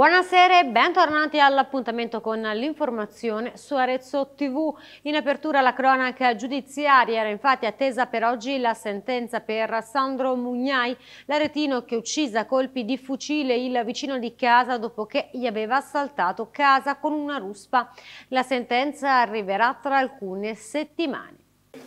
Buonasera e bentornati all'appuntamento con l'informazione su Arezzo TV. In apertura la cronaca giudiziaria era infatti attesa per oggi la sentenza per Sandro Mugnai, l'aretino che uccise a colpi di fucile il vicino di casa dopo che gli aveva assaltato casa con una ruspa. La sentenza arriverà tra alcune settimane.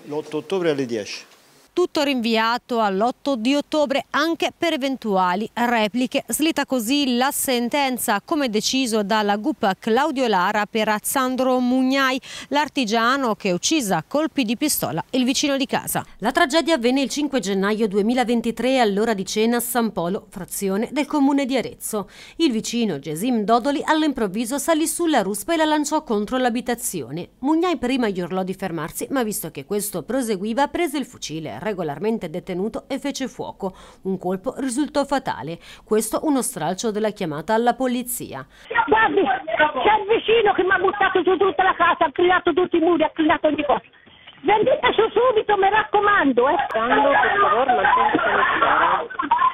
L'8 ottobre alle 10 tutto rinviato all'8 di ottobre anche per eventuali repliche. Slita così la sentenza come deciso dalla GUP Claudio Lara per Azzandro Mugnai, l'artigiano che uccisa a colpi di pistola il vicino di casa. La tragedia avvenne il 5 gennaio 2023 all'ora di cena a San Polo, frazione del comune di Arezzo. Il vicino Gesim Dodoli all'improvviso salì sulla ruspa e la lanciò contro l'abitazione. Mugnai prima gli urlò di fermarsi, ma visto che questo proseguiva prese il fucile regolarmente detenuto e fece fuoco. Un colpo risultò fatale. Questo uno stralcio della chiamata alla polizia. Guardi, c'è il vicino che mi ha buttato giù tutta la casa, ha crillato tutti i muri, ha crillato ogni cosa. Vendete su subito, mi raccomando. Eh. Quando, per favore, mantenete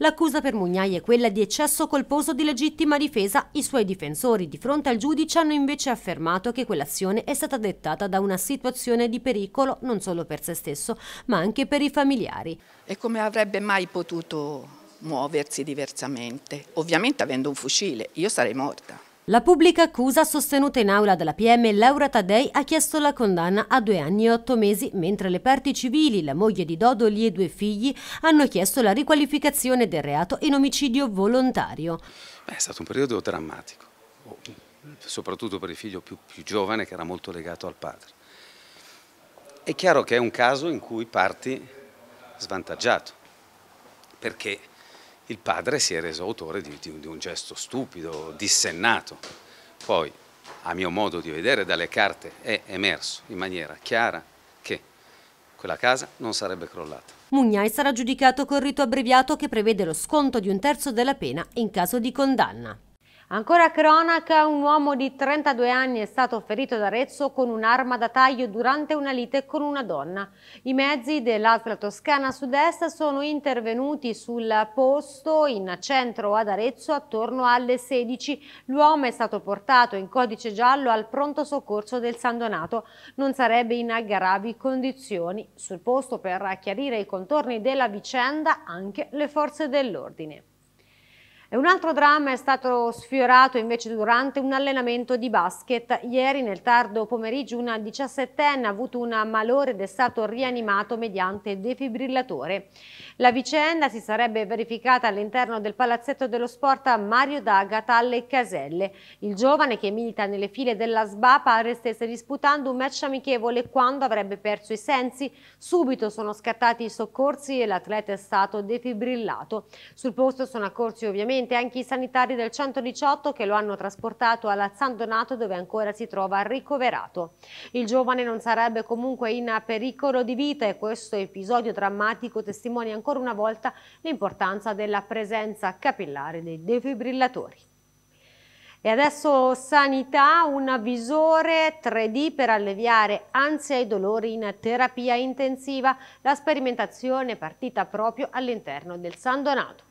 L'accusa per Mugnai è quella di eccesso colposo di legittima difesa. I suoi difensori di fronte al giudice hanno invece affermato che quell'azione è stata dettata da una situazione di pericolo non solo per se stesso, ma anche per i familiari. E come avrebbe mai potuto muoversi diversamente? Ovviamente avendo un fucile, io sarei morta. La pubblica accusa sostenuta in aula dalla PM Laura Tadei ha chiesto la condanna a due anni e otto mesi, mentre le parti civili, la moglie di Dodoli e due figli, hanno chiesto la riqualificazione del reato in omicidio volontario. è stato un periodo drammatico, soprattutto per il figlio più, più giovane che era molto legato al padre. È chiaro che è un caso in cui parti svantaggiato, perché il padre si è reso autore di, di, di un gesto stupido, dissennato. Poi, a mio modo di vedere, dalle carte è emerso in maniera chiara che quella casa non sarebbe crollata. Mugnai sarà giudicato col rito abbreviato che prevede lo sconto di un terzo della pena in caso di condanna. Ancora cronaca, un uomo di 32 anni è stato ferito ad Arezzo con un'arma da taglio durante una lite con una donna. I mezzi dell'Asla Toscana Sud-Est sono intervenuti sul posto in centro ad Arezzo attorno alle 16. L'uomo è stato portato in codice giallo al pronto soccorso del San Donato. Non sarebbe in gravi condizioni. Sul posto per chiarire i contorni della vicenda anche le forze dell'ordine un altro dramma è stato sfiorato invece durante un allenamento di basket. Ieri nel tardo pomeriggio una 17enne ha avuto un malore ed è stato rianimato mediante defibrillatore. La vicenda si sarebbe verificata all'interno del palazzetto dello sport a Mario D'Agata alle Caselle. Il giovane che milita nelle file della SBA pare stesse disputando un match amichevole quando avrebbe perso i sensi. Subito sono scattati i soccorsi e l'atleta è stato defibrillato. Sul posto sono accorsi ovviamente ovviamente anche i sanitari del 118 che lo hanno trasportato alla San Donato dove ancora si trova ricoverato. Il giovane non sarebbe comunque in pericolo di vita e questo episodio drammatico testimonia ancora una volta l'importanza della presenza capillare dei defibrillatori. E adesso sanità, un visore 3D per alleviare ansia e dolori in terapia intensiva, la sperimentazione è partita proprio all'interno del San Donato.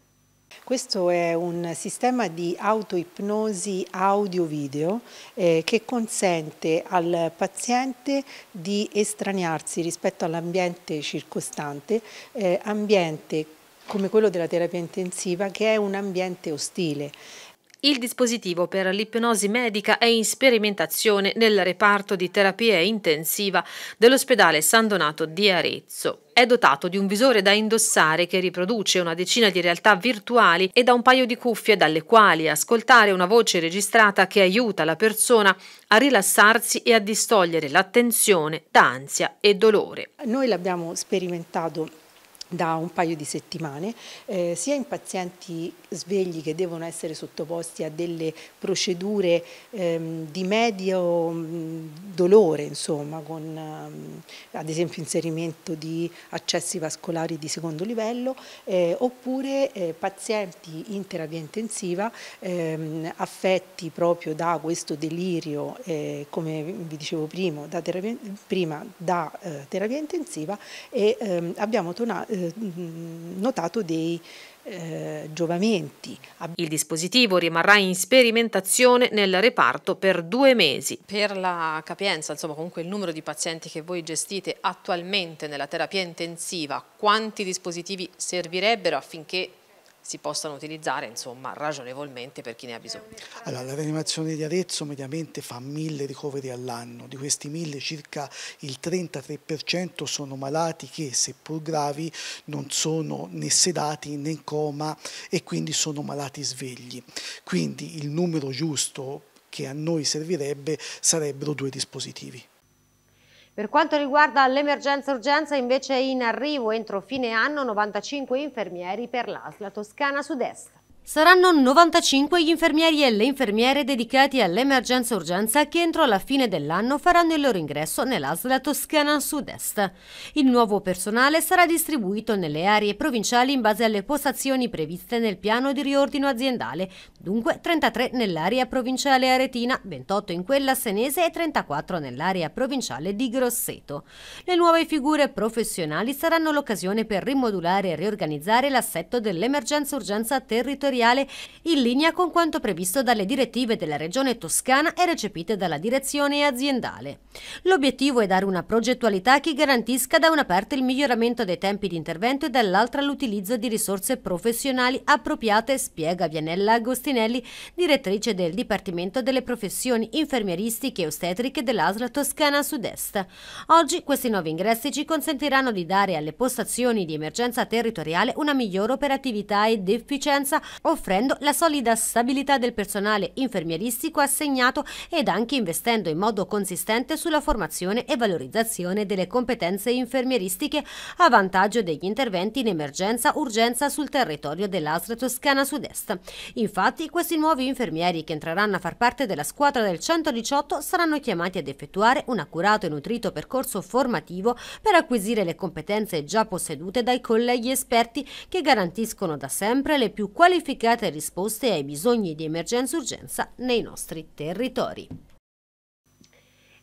Questo è un sistema di autoipnosi audio-video eh, che consente al paziente di estraniarsi rispetto all'ambiente circostante, eh, ambiente come quello della terapia intensiva che è un ambiente ostile. Il dispositivo per l'ipnosi medica è in sperimentazione nel reparto di terapia intensiva dell'ospedale San Donato di Arezzo. È dotato di un visore da indossare che riproduce una decina di realtà virtuali e da un paio di cuffie dalle quali ascoltare una voce registrata che aiuta la persona a rilassarsi e a distogliere l'attenzione da ansia e dolore. Noi l'abbiamo sperimentato da un paio di settimane, eh, sia in pazienti svegli che devono essere sottoposti a delle procedure ehm, di medio mm, dolore, insomma, con mh, ehm, ad esempio inserimento di accessi vascolari di secondo livello, eh, oppure eh, pazienti in terapia intensiva ehm, affetti proprio da questo delirio, eh, come vi dicevo prima, da terapia, prima da eh, terapia intensiva e ehm, abbiamo tonato eh, notato dei eh, giovamenti. Il dispositivo rimarrà in sperimentazione nel reparto per due mesi. Per la capienza, insomma comunque il numero di pazienti che voi gestite attualmente nella terapia intensiva, quanti dispositivi servirebbero affinché si possano utilizzare insomma, ragionevolmente per chi ne ha bisogno. Allora, la rianimazione di Arezzo mediamente fa mille ricoveri all'anno, di questi mille circa il 33% sono malati che seppur gravi non sono né sedati né in coma e quindi sono malati svegli. Quindi il numero giusto che a noi servirebbe sarebbero due dispositivi. Per quanto riguarda l'emergenza urgenza invece in arrivo entro fine anno 95 infermieri per l'ASLA Toscana Sud-Est. Saranno 95 gli infermieri e le infermiere dedicati all'emergenza-urgenza che entro la fine dell'anno faranno il loro ingresso nell'ASLA Toscana Sud-Est. Il nuovo personale sarà distribuito nelle aree provinciali in base alle postazioni previste nel piano di riordino aziendale, dunque 33 nell'area provinciale aretina, 28 in quella senese e 34 nell'area provinciale di Grosseto. Le nuove figure professionali saranno l'occasione per rimodulare e riorganizzare l'assetto dell'emergenza-urgenza territoriale territoriale in linea con quanto previsto dalle direttive della Regione Toscana e recepite dalla direzione aziendale. L'obiettivo è dare una progettualità che garantisca da una parte il miglioramento dei tempi di intervento e dall'altra l'utilizzo di risorse professionali appropriate, spiega Vianella Agostinelli, direttrice del Dipartimento delle professioni infermieristiche e ostetriche dell'ASL Toscana Sud-Est. Oggi questi nuovi ingressi ci consentiranno di dare alle postazioni di emergenza territoriale una migliore operatività ed efficienza offrendo la solida stabilità del personale infermieristico assegnato ed anche investendo in modo consistente sulla formazione e valorizzazione delle competenze infermieristiche a vantaggio degli interventi in emergenza-urgenza sul territorio dell'Astra Toscana Sud-Est. Infatti questi nuovi infermieri che entreranno a far parte della squadra del 118 saranno chiamati ad effettuare un accurato e nutrito percorso formativo per acquisire le competenze già possedute dai colleghi esperti che garantiscono da sempre le più qualificate dedicate risposte ai bisogni di emergenza-urgenza nei nostri territori.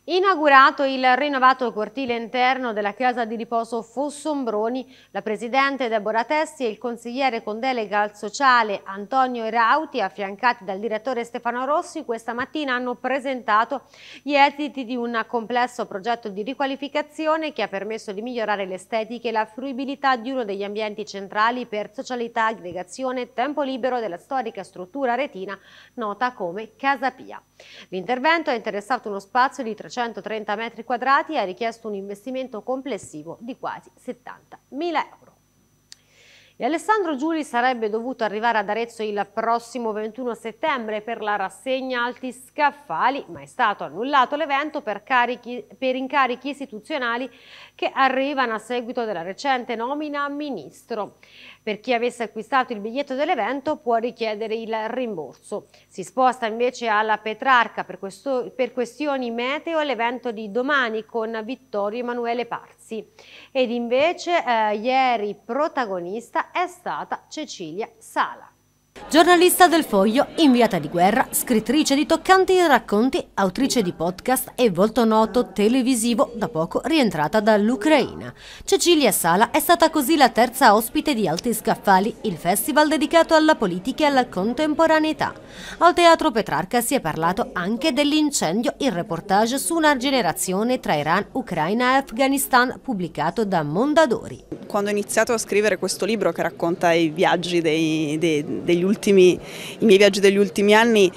Inaugurato il rinnovato cortile interno della casa di riposo Fossombroni, la Presidente Deborah Tessi e il consigliere con delega al sociale Antonio Rauti, affiancati dal direttore Stefano Rossi, questa mattina hanno presentato gli esiti di un complesso progetto di riqualificazione che ha permesso di migliorare l'estetica e la fruibilità di uno degli ambienti centrali per socialità, aggregazione e tempo libero della storica struttura retina nota come Casa Pia. L'intervento ha interessato uno spazio di 330 metri quadrati e ha richiesto un investimento complessivo di quasi 70.000 euro. E Alessandro Giuli sarebbe dovuto arrivare ad Arezzo il prossimo 21 settembre per la rassegna Alti Scaffali, ma è stato annullato l'evento per, per, incarichi istituzionali che arrivano a seguito della recente nomina a ministro. Per chi avesse acquistato il biglietto dell'evento può richiedere il rimborso. Si sposta invece alla Petrarca per, questo, per questioni meteo l'evento di domani con Vittorio Emanuele Parti ragazzi. Ed invece eh, ieri protagonista è stata Cecilia Sala. Giornalista del Foglio, inviata di guerra, scrittrice di toccanti racconti, autrice di podcast e volto noto televisivo da poco rientrata dall'Ucraina. Cecilia Sala è stata così la terza ospite di Alti Scaffali, il festival dedicato alla politica e alla contemporaneità. Al Teatro Petrarca si è parlato anche dell'incendio, il reportage su una generazione tra Iran, Ucraina e Afghanistan pubblicato da Mondadori. Quando ho iniziato a scrivere questo libro che racconta i viaggi dei, dei, degli ultimi, i miei viaggi degli ultimi anni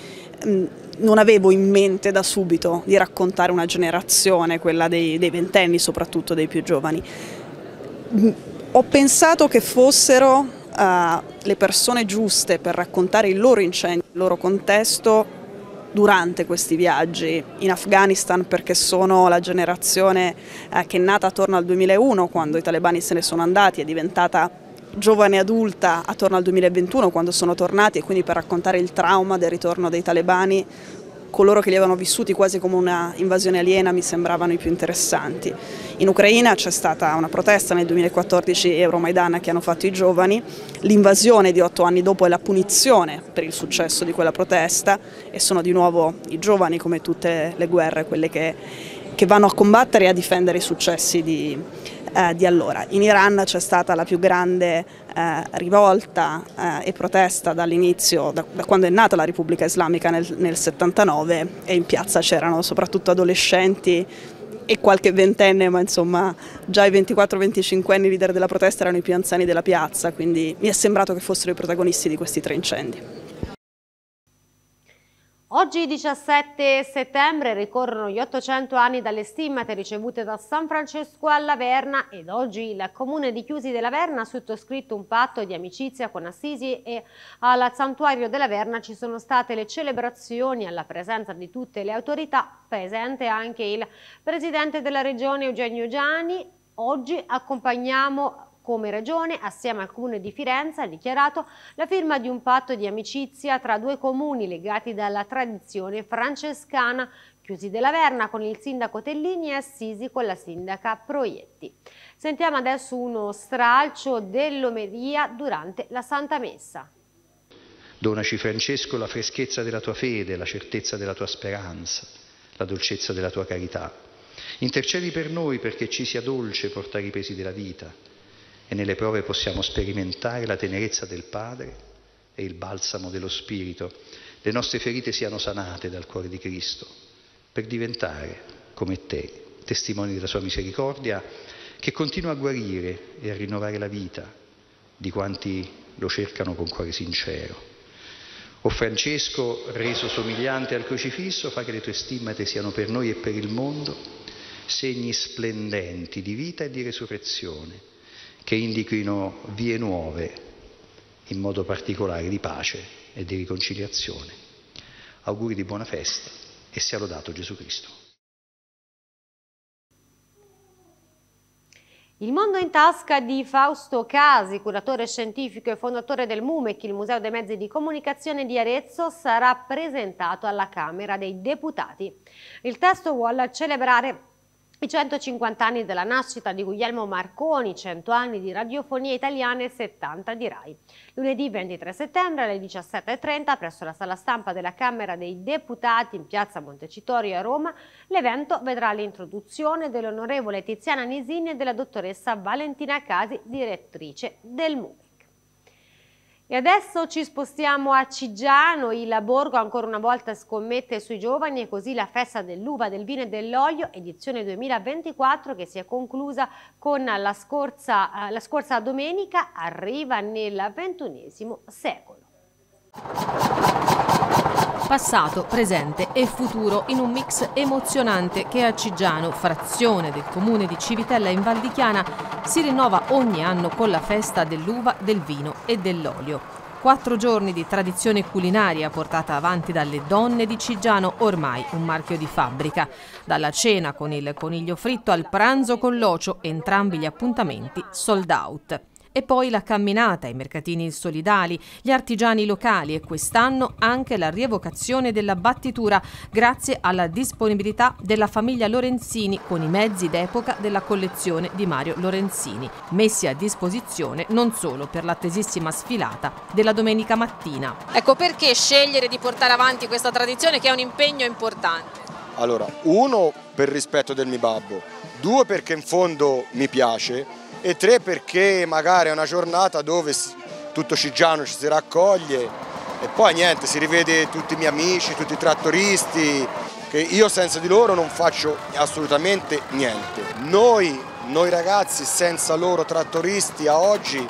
mm, non avevo in mente da subito di raccontare una generazione, quella dei, dei ventenni soprattutto, dei più giovani. Mm, ho pensato che fossero uh, le persone giuste per raccontare il loro incendio, il loro contesto durante questi viaggi in Afghanistan perché sono la generazione eh, che è nata attorno al 2001 quando i talebani se ne sono andati, è diventata giovane adulta attorno al 2021 quando sono tornati e quindi per raccontare il trauma del ritorno dei talebani coloro che li avevano vissuti quasi come una invasione aliena mi sembravano i più interessanti. In Ucraina c'è stata una protesta nel 2014 Euromaidana che hanno fatto i giovani, l'invasione di otto anni dopo è la punizione per il successo di quella protesta e sono di nuovo i giovani come tutte le guerre quelle che, che vanno a combattere e a difendere i successi di, eh, di allora. In Iran c'è stata la più grande eh, rivolta eh, e protesta dall'inizio, da, da, quando è nata la Repubblica Islamica nel, nel 79 e in piazza c'erano soprattutto adolescenti e qualche ventenne, ma insomma già i 24-25 anni leader della protesta erano i più anziani della piazza, quindi mi è sembrato che fossero i protagonisti di questi tre incendi. Oggi 17 settembre ricorrono gli 800 anni dalle stimmate ricevute da San Francesco alla Verna ed oggi il comune di Chiusi della Verna ha sottoscritto un patto di amicizia con Assisi e al santuario della Verna ci sono state le celebrazioni alla presenza di tutte le autorità, presente anche il presidente della regione Eugenio Giani. Oggi accompagniamo come Regione, assieme al Comune di Firenze, ha dichiarato la firma di un patto di amicizia tra due comuni legati dalla tradizione francescana Chiusi della Verna con il sindaco Tellini e Assisi con la sindaca Proietti. Sentiamo adesso uno stralcio dell'omeria durante la Santa Messa. Donaci Francesco la freschezza della tua fede, la certezza della tua speranza, la dolcezza della tua carità. Intercedi per noi perché ci sia dolce portare i pesi della vita, e nelle prove possiamo sperimentare la tenerezza del Padre e il balsamo dello Spirito, le nostre ferite siano sanate dal cuore di Cristo, per diventare, come te, testimoni della sua misericordia, che continua a guarire e a rinnovare la vita di quanti lo cercano con cuore sincero. O Francesco, reso somigliante al crocifisso, fa che le tue stimmate siano per noi e per il mondo segni splendenti di vita e di resurrezione che indichino vie nuove, in modo particolare di pace e di riconciliazione. Auguri di buona festa e sia lodato Gesù Cristo. Il mondo in tasca di Fausto Casi, curatore scientifico e fondatore del MUMEC, il Museo dei Mezzi di Comunicazione di Arezzo, sarà presentato alla Camera dei Deputati. Il testo vuole celebrare i 150 anni della nascita di Guglielmo Marconi, 100 anni di radiofonia italiana e 70 di RAI. Lunedì 23 settembre alle 17.30 presso la sala stampa della Camera dei Deputati in piazza Montecitorio a Roma, l'evento vedrà l'introduzione dell'onorevole Tiziana Nisini e della dottoressa Valentina Casi, direttrice del MUI. E adesso ci spostiamo a Cigiano, il Borgo ancora una volta scommette sui giovani e così la festa dell'uva, del vino e dell'olio, edizione 2024 che si è conclusa con la scorsa, eh, la scorsa domenica, arriva nel XXI secolo passato, presente e futuro in un mix emozionante che a Cigiano, frazione del comune di Civitella in Val di Chiana, si rinnova ogni anno con la festa dell'uva, del vino e dell'olio. Quattro giorni di tradizione culinaria portata avanti dalle donne di Cigiano, ormai un marchio di fabbrica. Dalla cena con il coniglio fritto al pranzo con l'ocio, entrambi gli appuntamenti sold out. E poi la camminata, i mercatini solidali, gli artigiani locali e quest'anno anche la rievocazione della battitura grazie alla disponibilità della famiglia Lorenzini con i mezzi d'epoca della collezione di Mario Lorenzini, messi a disposizione non solo per l'attesissima sfilata della domenica mattina. Ecco perché scegliere di portare avanti questa tradizione che è un impegno importante? Allora, uno per rispetto del mio babbo, due perché in fondo mi piace e tre perché magari è una giornata dove tutto Cigiano ci si raccoglie e poi niente, si rivede tutti i miei amici, tutti i trattoristi, che io senza di loro non faccio assolutamente niente. Noi, noi ragazzi, senza loro trattoristi a oggi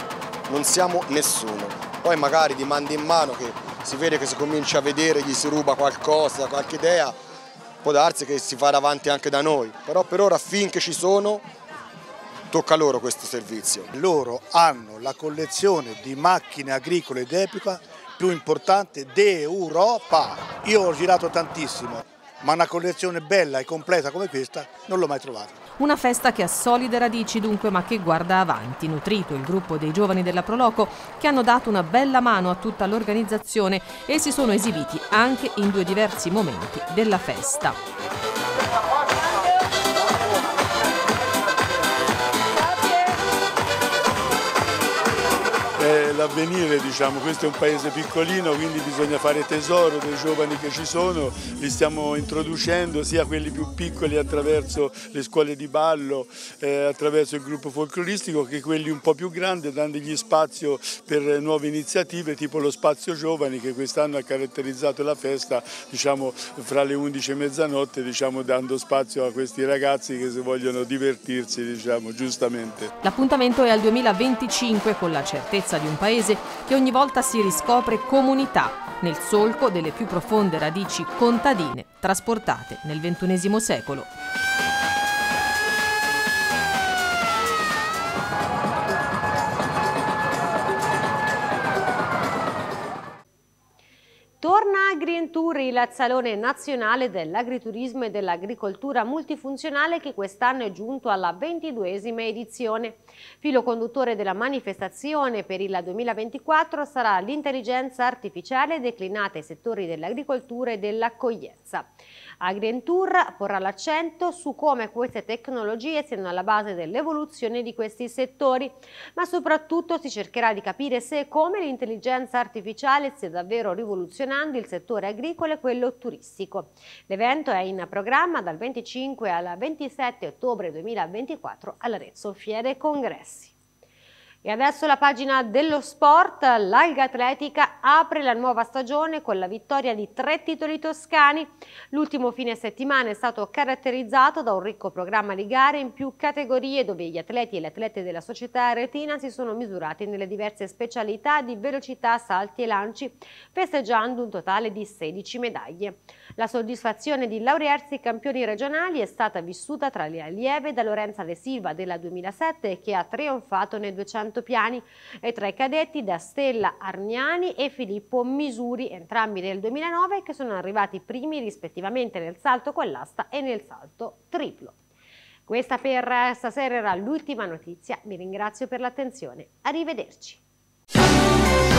non siamo nessuno. Poi magari di mando in mano che si vede che si comincia a vedere, gli si ruba qualcosa, qualche idea, può darsi che si fa davanti anche da noi. Però per ora finché ci sono tocca loro questo servizio. Loro hanno la collezione di macchine agricole d'epoca più importante d'Europa. Io ho girato tantissimo, ma una collezione bella e completa come questa non l'ho mai trovata. Una festa che ha solide radici dunque ma che guarda avanti, nutrito il gruppo dei giovani della Proloco che hanno dato una bella mano a tutta l'organizzazione e si sono esibiti anche in due diversi momenti della festa. dell'avvenire, diciamo. questo è un paese piccolino, quindi bisogna fare tesoro dei giovani che ci sono, li stiamo introducendo sia quelli più piccoli attraverso le scuole di ballo, eh, attraverso il gruppo folcloristico, che quelli un po' più grandi, dandogli spazio per nuove iniziative, tipo lo spazio giovani che quest'anno ha caratterizzato la festa diciamo, fra le 11 e mezzanotte, diciamo, dando spazio a questi ragazzi che se vogliono divertirsi, diciamo, giustamente. L'appuntamento è al 2025 con la certezza di un paese paese che ogni volta si riscopre comunità nel solco delle più profonde radici contadine trasportate nel XXI secolo. Agri Tour, il salone nazionale dell'agriturismo e dell'agricoltura multifunzionale che quest'anno è giunto alla ventiduesima edizione. Filo conduttore della manifestazione per il 2024 sarà l'intelligenza artificiale declinata ai settori dell'agricoltura e dell'accoglienza. AgriEntour porrà l'accento su come queste tecnologie siano alla base dell'evoluzione di questi settori, ma soprattutto si cercherà di capire se e come l'intelligenza artificiale stia davvero rivoluzionando il settore agricolo e quello turistico. L'evento è in programma dal 25 al 27 ottobre 2024 all'Arezzo Fiere Congressi. E adesso la pagina dello sport, l'Alga Atletica apre la nuova stagione con la vittoria di tre titoli toscani. L'ultimo fine settimana è stato caratterizzato da un ricco programma di gare in più categorie dove gli atleti e le atlete della società retina si sono misurati nelle diverse specialità di velocità, salti e lanci, festeggiando un totale di 16 medaglie. La soddisfazione di laurearsi campioni regionali è stata vissuta tra le allieve da Lorenza De Silva della 2007 che ha trionfato nei 200 piani e tra i cadetti da Stella Arniani e Filippo Misuri, entrambi nel 2009, che sono arrivati primi rispettivamente nel salto con l'asta e nel salto triplo. Questa per stasera era l'ultima notizia, vi ringrazio per l'attenzione, arrivederci.